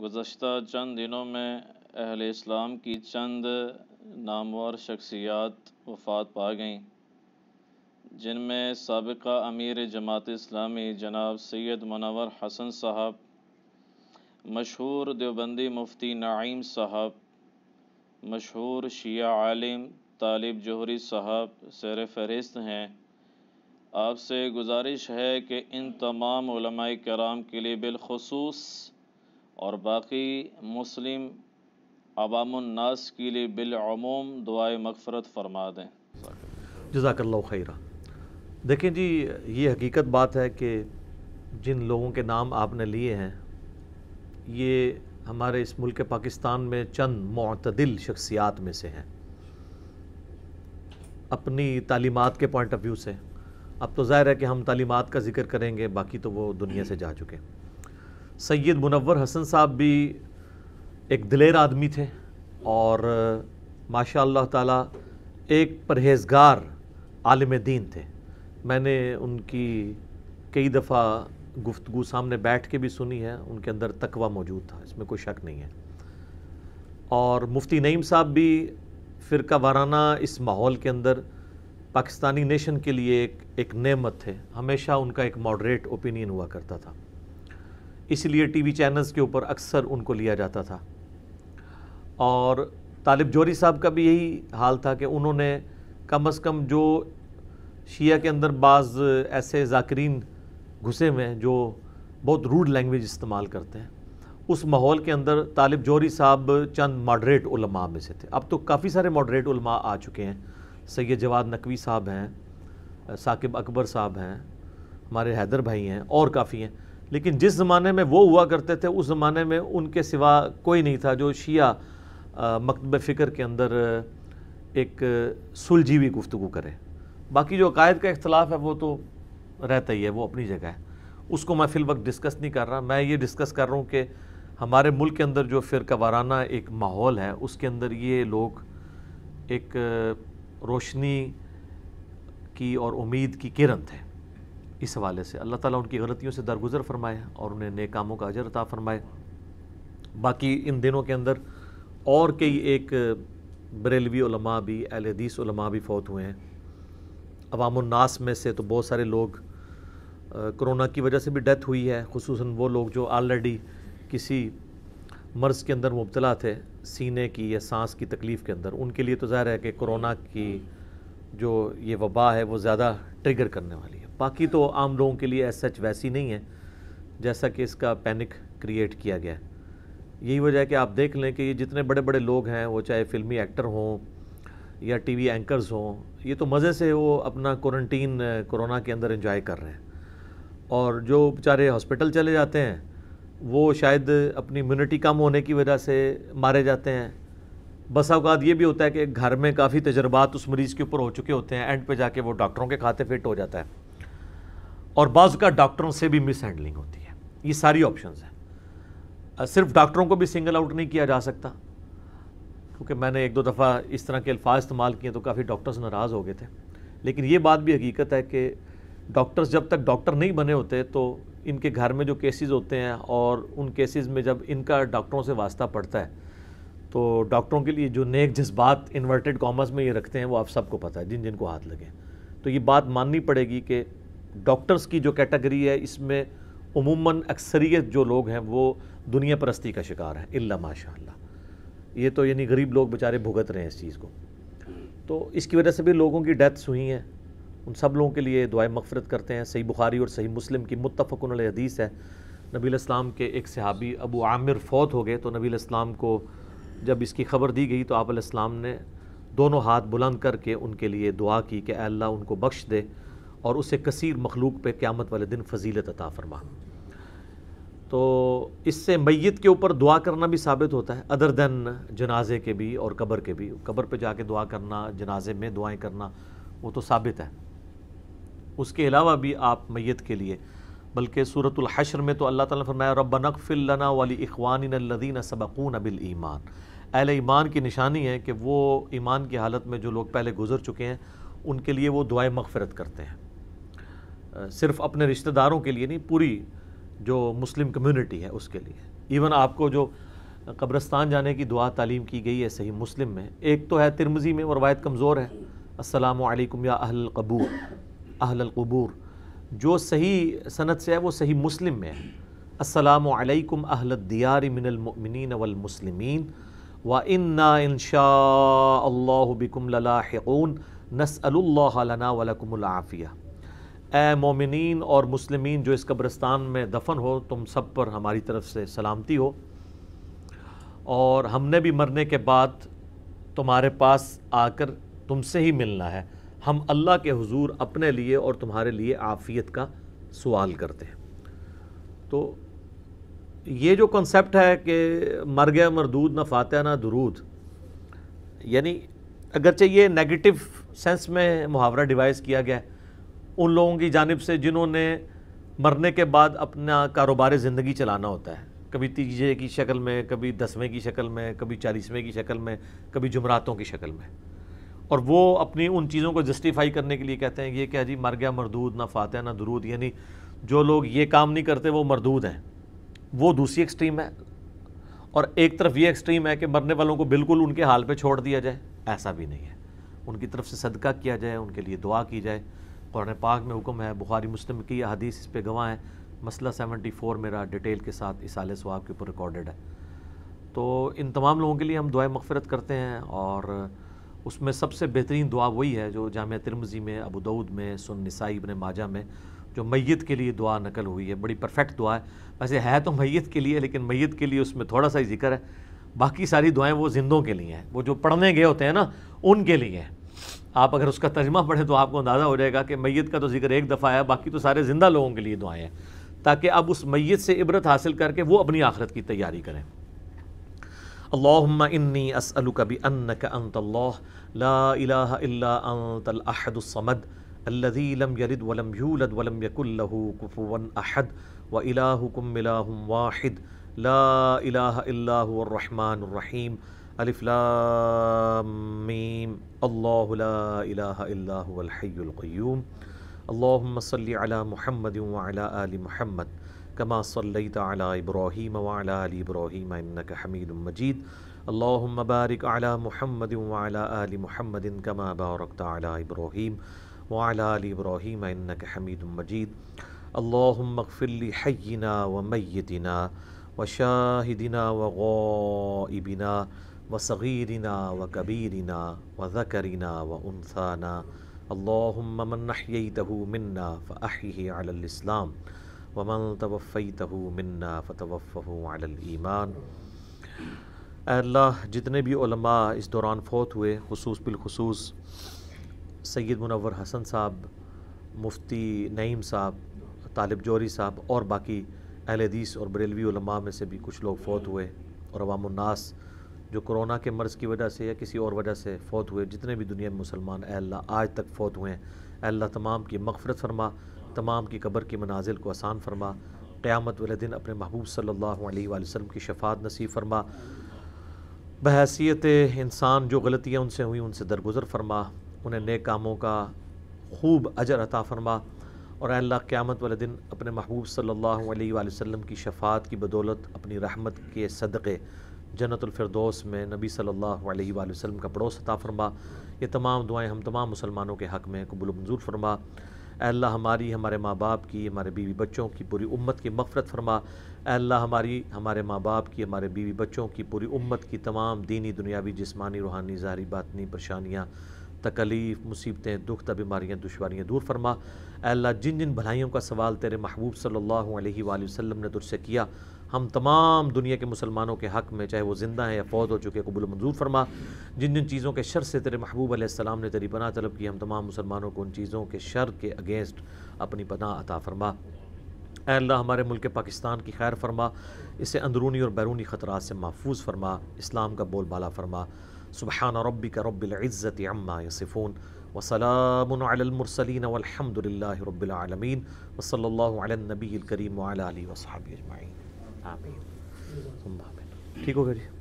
गुज्त चंद दिनों में अहल इस्लाम की चंद नामवर शख्सियात वफात पा गईं जिनमें सबका अमीर जमात इस्लामी जनाब सैद मनवर हसन साहब मशहूर देवबंदी मुफ्ती नाइम साहब मशहूर शिया आलिम तालिब जोहरी साहब सर फहरिस्त हैं आपसे गुजारिश है कि इन तमाम कराम के लिए बिलखसूस और बाकी मुस्लिम अवामनास के लिए बिलूम दुआ मकफरत फरमा दें जजाकल्ला खैरा देखें जी ये हकीकत बात है कि जिन लोगों के नाम आपने लिए हैं ये हमारे इस मुल्क पाकिस्तान में चंद मतदिल शख्सियात में से हैं अपनी तालीमत के पॉइंट ऑफ व्यू से अब तो ज़ाहिर है कि हम तालीमत का जिक्र करेंगे बाकी तो वो दुनिया से जा चुके हैं सैयद मुनवर हसन साहब भी एक दिलेर आदमी थे और माशा ताला एक परहेजगार आलम दीन थे मैंने उनकी कई दफ़ा गुफ्तगु सामने बैठ के भी सुनी है उनके अंदर तकवा मौजूद था इसमें कोई शक नहीं है और मुफ्ती नईम साहब भी फ़िरका वाराना इस माहौल के अंदर पाकिस्तानी नेशन के लिए एक एक नेमत थे हमेशा उनका एक मॉडरेट ओपिनियन हुआ करता था इसलिए टीवी चैनल्स के ऊपर अक्सर उनको लिया जाता था और तालिब जोरी साहब का भी यही हाल था कि उन्होंने कम अज़ कम जो शिया के अंदर बाज़ ऐसे जाकरीन घुसे हुए हैं जो बहुत रूड लैंग्वेज इस्तेमाल करते हैं उस माहौल के अंदर तालिब जोरी साहब चंद मॉडरेट उलमा में से थे अब तो काफ़ी सारे मॉडरेट उलमा आ चुके हैं सैयद जवाद नकवी साहब हैं साकिब अकबर साहब हैं हमारे हैदर भाई हैं और काफ़ी हैं लेकिन जिस ज़माने में वो हुआ करते थे उस ज़माने में उनके सिवा कोई नहीं था जो शिया मकतब फ़िक्र के अंदर एक सुलझी हुई गुफ्तु करे बाकी जो अकायद का इख्तलाफ है वो तो रहता ही है वो अपनी जगह है उसको मैं फ़िल वक्त डिस्कस नहीं कर रहा मैं ये डिस्कस कर रहा हूँ कि हमारे मुल्क के अंदर जो फ़िरका वाराना एक माहौल है उसके अंदर ये लोग एक रोशनी की और उम्मीद की किरण थे इस हवाले से अल्लाह ताला उनकी गलतियों से दरगुजर फरमाए और उन्हें नए कामों का अजर अता फरमाए बाकी इन दिनों के अंदर और कई एक बरेलवी उलमा भी हदीस उलमा भी फ़ौत हुए हैं अवामनास में से तो बहुत सारे लोग कोरोना की वजह से भी डेथ हुई है खसूस वो लोग जो ऑलरेडी किसी मर्ज़ के अंदर मुबतला थे सीने की या सांस की तकलीफ़ के अंदर उनके लिए तो ज़ाहिर है कि कोरोना की जो ये वबा है वो ज़्यादा ट्रिगर करने वाली है बाकी तो आम लोगों के लिए एज सच वैसी नहीं है जैसा कि इसका पैनिक क्रिएट किया गया है यही वजह है कि आप देख लें कि ये जितने बड़े बड़े लोग हैं वो चाहे फिल्मी एक्टर हों या टीवी एंकर्स हों ये तो मज़े से वो अपना क्वारंटीन कोरोना के अंदर एंजॉय कर रहे हैं और जो बेचारे हॉस्पिटल चले जाते हैं वो शायद अपनी इम्यूनिटी कम होने की वजह से मारे जाते हैं बस अवकात ये भी होता है कि घर में काफ़ी तजर्बात उस मरीज़ के ऊपर हो चुके होते हैं एंड पे जाके वो डॉक्टरों के खाते फिट हो जाता है और बाज़ का डॉक्टरों से भी मिस हैंडलिंग होती है ये सारी ऑप्शन हैं सिर्फ डॉक्टरों को भी सिंगल आउट नहीं किया जा सकता क्योंकि मैंने एक दो दफ़ा इस तरह के अल्फाज इस्तेमाल किए तो काफ़ी डॉक्टर्स नाराज़ हो गए थे लेकिन ये बात भी हकीकत है कि डॉक्टर्स जब तक डॉक्टर नहीं बने होते तो इनके घर में जो केसेस होते हैं और उन केसेस में जब इनका डॉक्टरों से वास्ता पड़ता है तो डॉक्टरों के लिए जो नेक जज्बात इन्वर्टेड कॉमर्स में ये रखते हैं वो आप सबको पता है जिन जिनको हाथ लगे तो ये बात माननी पड़ेगी कि डॉक्टर्स की जो कैटेगरी है इसमें उमूमन अक्सरियत जो लोग हैं वो दुनिया परस्ती का शिकार हैं इल्ला माशा ये तो यानी गरीब लोग बेचारे भुगत रहे हैं इस चीज़ को तो इसकी वजह से भी लोगों की डेथ्स हुई हैं उन सब लोगों के लिए दुआ मगफरत करते हैं सही बुखारी और सही मुस्लिम की मुतफ़न हदीस है नबी इस्लाम के एक सहाबी अबू आमिर फ़ौत हो गए तो नबी इस्लाम को जब इसकी खबर दी गई तो आप ने दोनों हाथ बुलंद करके उनके लिए दुआ की कि अल्लाह उनको बख्श दे और उसे कसीर मखलूक पर क़्यामत वाले दिन फजीलत अता फ़रमा तो इससे मैत के ऊपर दुआ करना भी साबित होता है अदर दैन जनाजे के भी और कब्र के भी कब्र पे जाके दुआ करना जनाजे में दुआएं करना वो तो साबित है उसके अलावा भी आप मैत के लिए बल्कि सूरतुल हशर में तो अल्लाह ताला फरमाया रब नकफ़िलना वाली इखवानी नदीन सबकून अबिल ईमान अहल ईमान की निशानी है कि वो ईमान की हालत में जो लोग पहले गुजर चुके हैं उनके लिए वो दुआ मगफ़रत करते हैं सिर्फ अपने रिश्तेदारों के लिए नहीं पूरी जो मुस्लिम कम्युनिटी है उसके लिए इवन आपको जो कब्रस्तान जाने की दुआ तालीम की गई है सही मुस्लिम में एक तो है तिरमजी में और वायद कमज़ोर है असलकम या अहल कबूर जो सही सनत से है वो सही मुस्लिम में है असलकम अहल दियार मिनलमिन वलमसलिमिन व इन्ना इनशा बिकम ललाक़ून नसअल्ला लना आफ़िया ए मोमिन और मुस्लिम जो इस कब्रस्तान में दफन हो तुम सब पर हमारी तरफ से सलामती हो और हमने भी मरने के बाद तुम्हारे पास आकर तुमसे ही मिलना है हम अल्लाह के हुजूर अपने लिए और तुम्हारे लिए आफ़ियत का सवाल करते हैं तो ये जो कॉन्सेप्ट है कि मर गया मरदूद ना फातह ना दरूद यानी अगरचे ये नेगेटिव सेंस में मुहावरा डिवाइस किया गया है उन लोगों की जानब से जिन्होंने मरने के बाद अपना कारोबार ज़िंदगी चलाना होता है कभी तीजे की शक्ल में कभी दसवें की शक्ल में कभी चालीसवें की शक्ल में कभी जुमरातों की शक्ल में और वो अपनी उन चीज़ों को जस्टिफाई करने के लिए कहते हैं ये क्या जी मर गया मरदूद ना फातह ना दरूद यानी जो लोग ये काम नहीं करते वो मरदूद हैं वो दूसरी एक्सट्रीम है और एक तरफ ये एक्सट्रीम है कि मरने वालों को बिल्कुल उनके हाल पर छोड़ दिया जाए ऐसा भी नहीं है उनकी तरफ से सदका किया जाए उनके लिए दुआ की जाए कुरान पाक में हुक्म है बुखारी मुस्लिम की यह हदीस इस पर गवाह है मसला सेवेंटी फ़ोर मेरा डिटेल के साथ इस आल स्वाब के ऊपर रिकॉर्डेड है तो इन तमाम लोगों के लिए हम दुआ मगफरत करते हैं और उसमें सबसे बेहतरीन दुआ वही है जो जाम तिरमजी में अबू दाऊद में सुन नसाई इबन माजा में जो मैत के लिए दुआ नकल हुई है बड़ी परफेक्ट दुआ है वैसे है तो मैत के लिए लेकिन मैत के लिए उसमें थोड़ा सा ही जिक्र है बाकी सारी दुआएं वो जिंदों के लिए हैं वो जो पढ़ने गए होते हैं ना उनके लिए हैं आप अगर उसका तर्जमा पढ़ें तो आपको अंदाज़ा हो जाएगा कि मैत का तो जिक्र एक दफ़ा आया बाकी तो सारे ज़िंदा लोगों के लिए दुआएँ हैं ताकि अब उस मैत से इबरत हासिल करके वो अपनी आखरत की तैयारी करें अल्लाहुम्मा इन्नी असअलुका बिअन्नका अंतल्लाह ला इलाहा इल्ला अंतल अहदुस यूलद वलम लम अहद व इलाहुकुम इलाहुम वाहिद ला इलाहा इल्ला हुवल अलिफ़्लामीम अल्लाम अल्लाम सल महमद आल महमद कमा सल्लई तब्राहीम वाली इब्राहीम इनक हमीद मजीद अल्लाम बारिक आला महमद आल महमद कमा बारक इब्राहीम वाली इब्राहीम इनक हमीद मजीद अल्लाम मगफिली हयना व मैतना व शाहिदिना व गबिना व सग़ीरना व कबीरना व ज़करना व उनसाना अल्लामनतह मन्ना फ़ाहिस्लाम वमन तवफ़ीतह मन्ना फ़तवफ़ीमान अल्लाह जितने भी उलमा इस दौरान फ़ौत हुए खसूस बिलखसूस सैद मुनवर हसन साहब मुफ्ती नईम साहब तालिब जोरी साहब और बाकी अहलदीस और बरेलवी उलमा में से भी कुछ लोग फ़ौत हुए और अवामनास जो कोरोना के मर्ज़ की वजह से या किसी और वजह से फौत हुए जितने भी दुनिया में मुसलमान अल्लाह आज तक फौत हुए हैं अल्लाह तमाम की मगफरत फरमा तमाम की कब्र के मनाजिल को आसान फरमा क़्यामत वाले दिन अपने महबूब सल्लल्लाहु अलैहि वसल्लम की शफात नसीब फरमा बहसीत इंसान जो गलतियाँ उनसे हुई उनसे दरगुजर फरमा उन्हें नेक कामों का खूब अजर अता फरमा और अल्लाह क़्यामत वाले दिन अपने महबूब सल्लल्लाहु अलैहि वसल्लम की शफात की बदौलत अपनी रहमत के सदक़े जन्नतफरदोस में नबी सल्लल्लाहु अलैहि वसल्लम का पड़ोस अता फरमा ये तमाम दुआएं हम तमाम मुसलमानों के हक़ में कबुल मंजूर फरमा अल्लाह हमारी हमारे माँ बाप की हमारे बीवी बच्चों की पूरी उम्मत की मफ़रत फरमा अल्लाह हमारी हमारे माँ बाप की हमारे बीवी बच्चों की पूरी उम्मत की तमाम दीनी दुनियावी जिसमानी रूहानी ज़ाहरी बातनी परेशानियाँ तकलीफ़ मुसीबतें दुख त बीमारियाँ दुशारियाँ दूर फरमा अल्लाह जिन जिन भलाइयों का सवाल तेरे महबूब सल्लल्लाहु अलैहि वसल्लम ने तुझसे किया हम तमाम दुनिया के मुसलमानों के हक़ में चाहे वो ज़िंदा हैं या फौत हो चुके कबूल मंजूर फरमा जिन जिन चीज़ों के शर से तेरे महबूब आसमाम ने तेरी पना तलब की हम तमाम मुसलमानों को उन चीज़ों के शर के अगेंस्ट अपनी पना अता फरमा अल्लाह हमारे मुल्क पाकिस्तान की खैर फरमा इसे अंदरूनी और बैरूनी ख़तरा से महफूज फरमा इस्लाम का बोल बाला फरमा सुबहाना रबी का रबिल्ज़त अम्मा सिफून वसलामसलिन वलहमदिल्ला रबालमीन वसल नबी करीम वाली अजमाइन आप ही संभावित ठीक हो गया जी